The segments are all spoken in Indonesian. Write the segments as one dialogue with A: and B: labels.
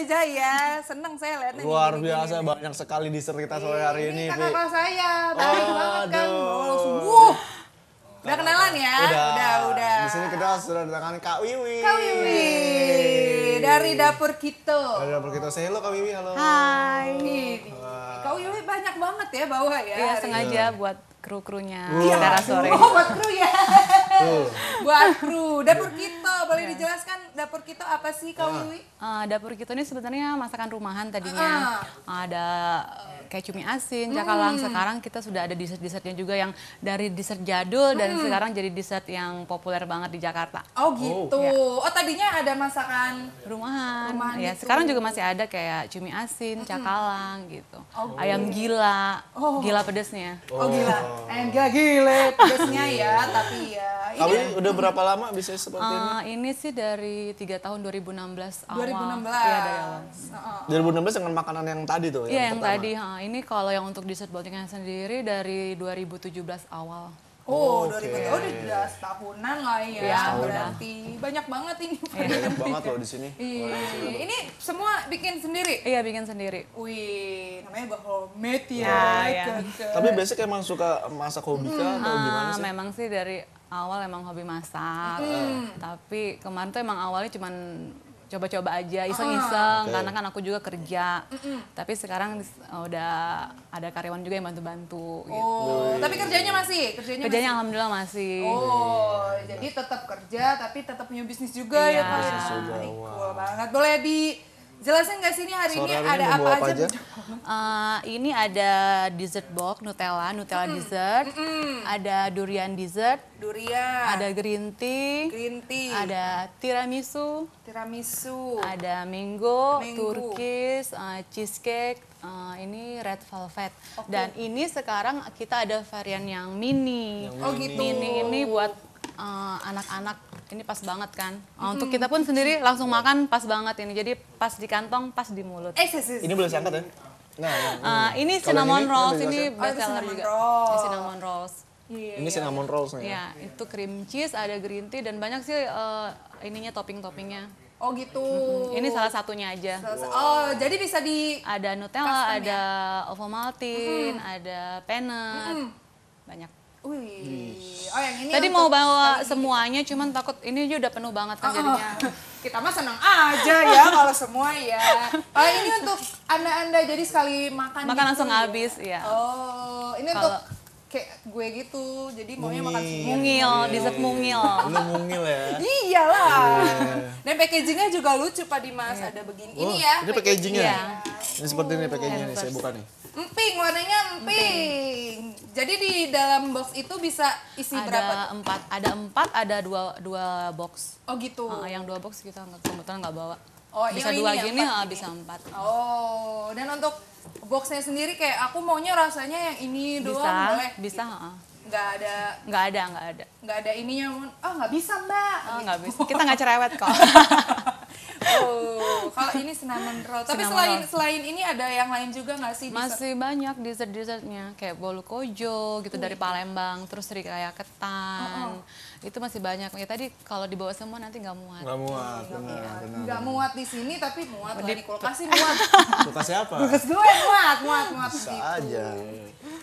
A: Pita Jaya. Seneng saya lihatnya.
B: Luar gini, biasa gini. banyak sekali cerita sore iya, hari ini. Ini kakak
A: saya, Tadi oh, banget kan. langsung,
B: wuh. Udah kenalan ya? Udah, udah. udah. Di sini kita sudah datangkan Kak Wiwi. Kak Wiwi dari dapur
A: kita.
B: Dari dapur kita. Saya halo Kak Wiwi, halo. Hai.
A: Kak Wiwi banyak banget ya bawa ya. Iya, sengaja ya. buat kru-krunya. Iya. Sore. Oh, buat kru ya. Tuh. buat kru dapur kita boleh iya. dijelaskan dapur kita apa sih Kak Uh, dapur kita ini sebenarnya masakan rumahan tadinya. Ah. Eh, ada eh, kayak cumi asin, hmm. cakalang. Sekarang kita sudah ada dessert-dessertnya juga yang dari dessert jadul hmm. dan sekarang jadi dessert yang populer banget di Jakarta. Oh gitu. Ya. Oh tadinya ada masakan rumahan. rumahan ya, gitu. sekarang juga masih ada kayak cumi asin, hmm. cakalang gitu. Oh, oh. Ayam gila. Oh. Gila pedesnya. Oh, oh gila. Ayam gila
B: gile pedesnya ya, iya, iya,
A: tapi ya kamu iya.
B: udah berapa lama bisa seperti uh, ini? Eh,
A: ini sih dari 3 tahun 2016 awal. 2016. Iya, dari awal.
B: Uh, 2016 dengan makanan yang tadi tuh Iya, yang, tadi.
A: Ha. Ini kalau yang untuk dessert boltingnya sendiri dari 2017 awal. Oh, oh okay. 2000 oh, udah setahunan lah ya, ya berarti banyak banget ini. Iya,
B: banyak banget loh di sini. Iya.
A: Ini semua bikin sendiri. Iya, bikin sendiri. Wih, namanya bahomet media ya. Oh, ya. Tapi
B: basic emang suka masak hobi kah hmm, atau gimana ah, sih?
A: memang sih dari awal emang hobi masak, mm. tapi kemarin tuh emang awalnya cuman coba-coba aja iseng-iseng okay. karena kan aku juga kerja mm hmm tapi sekarang eh, udah ada karyawan juga yang bantu-bantu oh gitu. tapi kerjanya masih kerjanya, kerjanya masih? alhamdulillah masih oh jadi tetap kerja tapi tetap punya bisnis juga ya, iya. ya pak cool banget boleh di Jelasin gak sih ini hari Sorry, ini ada apa, apa aja? aja? Uh, ini ada dessert box Nutella, Nutella mm dessert, mm ada durian dessert, durian, ada green tea, green tea, ada tiramisu, tiramisu, ada mango, mango. turkis, uh, cheesecake, uh, ini red velvet. Okay. Dan ini sekarang kita ada varian yang mini. Yang oh mini. gitu. Mini ini buat anak-anak uh, anak -anak ini pas banget kan. Oh, untuk kita pun sendiri langsung makan pas banget ini. Jadi pas di kantong, pas di mulut. Eh, ini belum
B: siangkat ya? Nah, uh, ini cinnamon ini, rolls, ini best seller oh, juga.
A: cinnamon rolls. ini cinnamon rolls iya. Ya, iya, itu cream cheese, ada green tea dan banyak sih uh, ininya topping-toppingnya. Oh gitu. hmm Ini salah satunya aja. Wow. Oh, jadi bisa di ada Nutella, ada ya? Ovomaltine, mm-hmm. ada peanut. Mm-hmm. Banyak. Wih. Oh yang ini. Tadi mau bawa semuanya, cuman takut ini juga udah penuh banget kan oh, oh. jadinya. Kita mah seneng aja ya kalau semua ya. Oh ini untuk anda-anda jadi sekali makan. Makan gitu, langsung ya? habis ya. Oh ini kalo, untuk kayak gue gitu jadi maunya makan mungil dessert mungil Ini
B: mungil ya iyalah iya.
A: dan packagingnya juga lucu pak Dimas yeah. ada begini ini ya ini packagingnya iya.
B: ini seperti ini packagingnya nih saya buka nih
A: emping warnanya emping di dalam box itu bisa isi ada berapa? Ada empat, ada empat, ada dua dua box. Oh gitu. Uh, yang dua box kita nggak kebetulan nggak bawa.
B: Oh, bisa dua ini gini, empat, bisa empat.
A: Oh, dan untuk boxnya sendiri kayak aku maunya rasanya yang ini bisa, doang boleh. Bisa, gitu. uh. Nggak ada. Nggak ada, nggak ada. Nggak ada ininya, oh nggak bisa mbak. Oh, gitu. nggak bisa, kita nggak cerewet kok. Oh, kalau ini cinnamon roll. Tapi cinnamon selain roll. selain ini ada yang lain juga nggak sih? Masih dessert? banyak dessert dessertnya kayak bolu kojo gitu dari Palembang, terus dari kayak ketan. Oh, oh. Itu masih banyak. Ya tadi kalau dibawa semua nanti nggak muat.
B: Nggak muat, ya, benar, Nggak
A: muat di sini tapi muat di kulkas muat.
B: kulkas siapa? Kulkas gue muat, muat, muat. Bisa gitu. aja.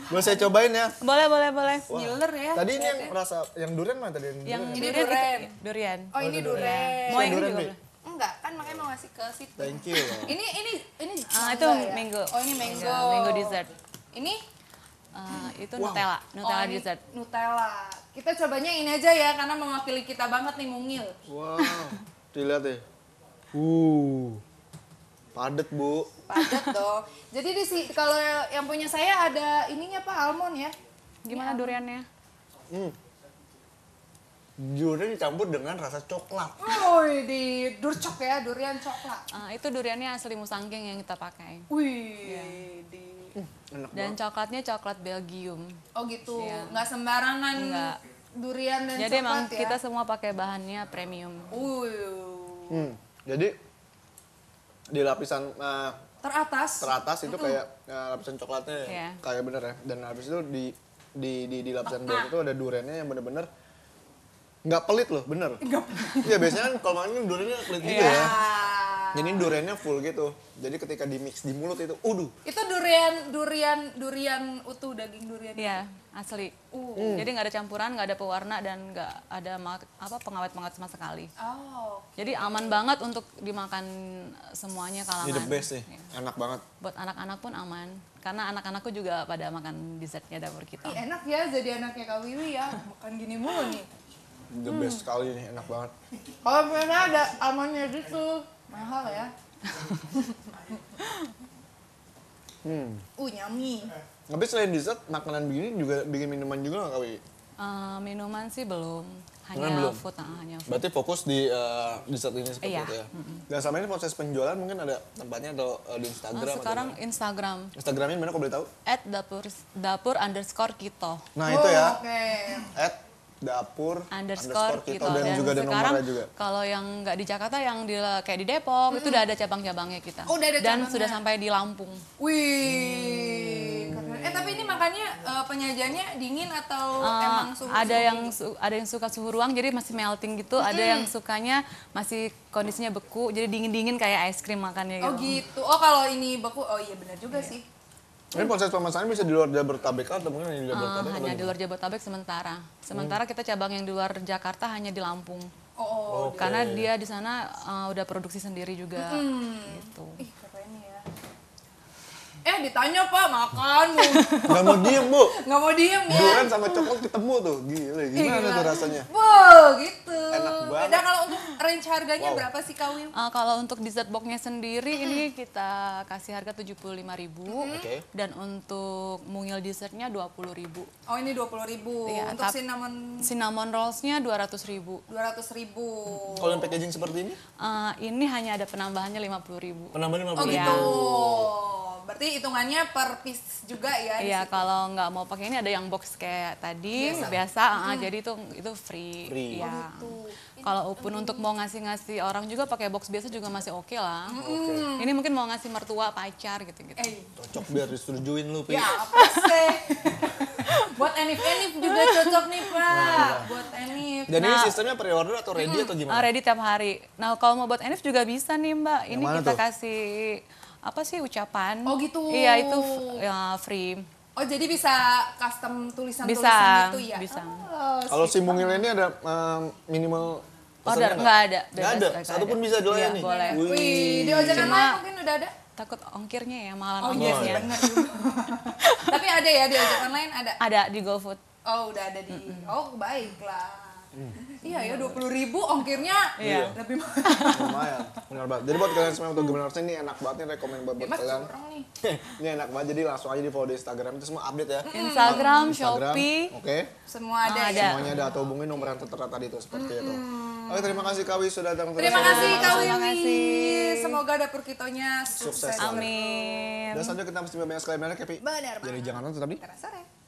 B: Boleh saya cobain ya? Boleh, boleh, boleh. Wah.
A: ya. Tadi ini yang
B: rasa yang durian mana tadi? Yang, durian. Ini ya? durian.
A: durian. Oh, ini oh, durian. Mau yang durian juga enggak kan makanya mau ngasih ke situ thank you ini ini ini ah, itu ya? mango oh ini mango yeah, mango dessert ini Uh, itu wow. Nutella, oh, Nutella oh, dessert. Nutella. Kita cobanya ini aja ya karena mewakili kita banget nih mungil.
B: Wow. Dilihat deh. Uh. Padet, Bu.
A: Padet tuh. Jadi di si kalau yang punya saya ada ininya Pak almond ya. Gimana ya. duriannya?
B: Hmm durian dicampur dengan rasa coklat.
A: Oh, di durcok ya, durian coklat. Uh, itu duriannya asli Musangking yang kita pakai. Wih, ya.
B: di uh, Enak Dan banget.
A: coklatnya coklat Belgium. Oh gitu, ya. nggak sembarangan nggak. durian dan jadi coklat emang ya? kita semua pakai bahannya premium. Uh.
B: Hmm, jadi di lapisan uh, teratas teratas itu kayak uh, lapisan coklatnya ya, yeah. kayak bener ya. Dan habis itu di di di, di lapisan bawah itu ada duriannya yang bener-bener nggak pelit loh bener iya biasanya kan kalau makan ini duriannya pelit gitu iya. yeah. ya jadi duriannya full gitu jadi ketika di mix di mulut itu uduh itu
A: durian durian durian utuh daging durian iya yeah, asli uh. Mm. jadi nggak ada campuran nggak ada pewarna dan nggak ada apa pengawet pengawet sama sekali oh, okay. jadi aman banget untuk dimakan semuanya kalangan Ini the best sih
B: yeah. enak banget
A: buat anak-anak pun aman karena anak-anakku juga pada makan dessertnya dapur kita Ih, enak ya jadi anaknya kak Wiwi ya makan gini mulu nih
B: the hmm. best sekali nih enak banget
A: kalau pernah ada amannya gitu mahal ya hmm. uh nyami
B: tapi selain dessert makanan begini juga bikin minuman juga nggak kali
A: uh, eh, minuman sih belum hanya belum. food nah, hanya food
B: berarti fokus di uh, dessert ini seperti iya. itu ya mm-hmm. dan sama ini proses penjualan mungkin ada tempatnya atau uh, di Instagram uh, sekarang
A: atau Instagram
B: Instagramnya mana kau boleh tahu
A: at dapur dapur underscore kito nah oh, itu ya oh, okay.
B: at dapur underscore, underscore kita gitu. dan, dan juga dan sekarang juga.
A: kalau yang nggak di Jakarta yang di kayak di Depok hmm. itu udah hmm. ada cabang-cabangnya kita oh, udah ada dan cabangnya. sudah sampai di Lampung. Wih. Eh tapi ini makannya uh, penyajiannya dingin atau uh, emang suhu? Ada yang ada yang suka suhu ruang jadi masih melting gitu, hmm. ada yang sukanya masih kondisinya beku jadi dingin-dingin kayak es krim makannya oh, gitu. Oh gitu. Oh kalau ini beku oh iya benar juga yeah. sih.
B: Ini proses pemasangan bisa di luar Jabodetabek atau mungkin ah, hanya di Jabodetabek? Uh, hanya di luar
A: Jabodetabek sementara. Sementara hmm. kita cabang yang di luar Jakarta hanya di Lampung. Oh, oh. okay. karena dia di sana uh, udah produksi sendiri juga. Hmm. Gitu. Ih, eh ditanya pak makan bu
B: nggak mau diem bu nggak mau diem ya durian sama coklat ketemu tuh gila gimana gila. tuh rasanya
A: bu gitu enak banget beda kalau untuk range harganya wow. berapa sih kawin uh, eh, kalau untuk dessert boxnya sendiri mm -hmm. ini kita kasih harga tujuh puluh lima ribu mm -hmm. okay. dan untuk mungil dessertnya dua puluh ribu oh ini dua puluh ribu ya, untuk cinnamon cinnamon rollsnya dua ratus ribu dua ratus ribu hmm.
B: kalau yang packaging seperti ini
A: uh, ini hanya ada penambahannya lima puluh ribu
B: penambahan lima puluh oh, ribu gitu. ya
A: berarti hitungannya per piece juga ya? Iya, kalau nggak mau pakai ini ada yang box kayak tadi biasa, biasa hmm. uh, jadi itu itu free. Free. Ya. Oh, gitu. Kalau pun untuk mau ngasih-ngasih orang juga pakai box biasa juga masih oke okay lah. Okay. Ini mungkin mau ngasih mertua, pacar gitu-gitu. Eh.
B: Cocok biar disetujuin lu, Pi. Ya apa
A: sih? Buat Enif-Enif juga cocok nih, Pak. Nah, iya. Buat Enif. Dan nah, ini sistemnya
B: pre-order atau ready hmm, atau gimana? Oh,
A: ready tiap hari. Nah, kalau mau buat Enif juga bisa nih, Mbak. Ini kita tuh? kasih apa sih ucapan. Oh gitu. Iya itu ya, free. Oh jadi bisa custom tulisan-tulisan bisa, gitu ya? Bisa. Oh, Kalau si mungil
B: ini ada um, minimal order nggak ada? Nggak ada. Satu pun bisa iya, dilayani. Ya, boleh. Wih, Wih di ojek lain
A: mungkin udah ada. Takut ongkirnya ya malam oh, ongkirnya. Iya, ya. Tapi ada ya di ojek online ada. Ada di GoFood. Oh udah ada di. Mm -hmm. Oh baiklah. Hmm. Iya ya dua puluh ribu ongkirnya iya. lebih mahal. Lumayan,
B: benar banget. Jadi buat kalian semua untuk Gimnarsnya ini enak banget ya, nih rekomend buat, buat kalian. ini enak banget. Jadi langsung aja di follow di Instagram itu semua update ya. Instagram, Instagram Shopee. Oke. Okay.
A: Semua ada. Ya. ada. Semuanya
B: ada atau hubungi nomor yang tertera tadi itu seperti mm -hmm. itu. Oke, terima kasih Kawi sudah datang. Terima kasih Kawi.
A: Terima kasih. Semoga dapur kitonya sukses. sukses Amin.
B: Dan selanjutnya kita mesti banyak sekali banyak Kepi. Benar. Jadi jangan lupa tetap di. Terasa sore.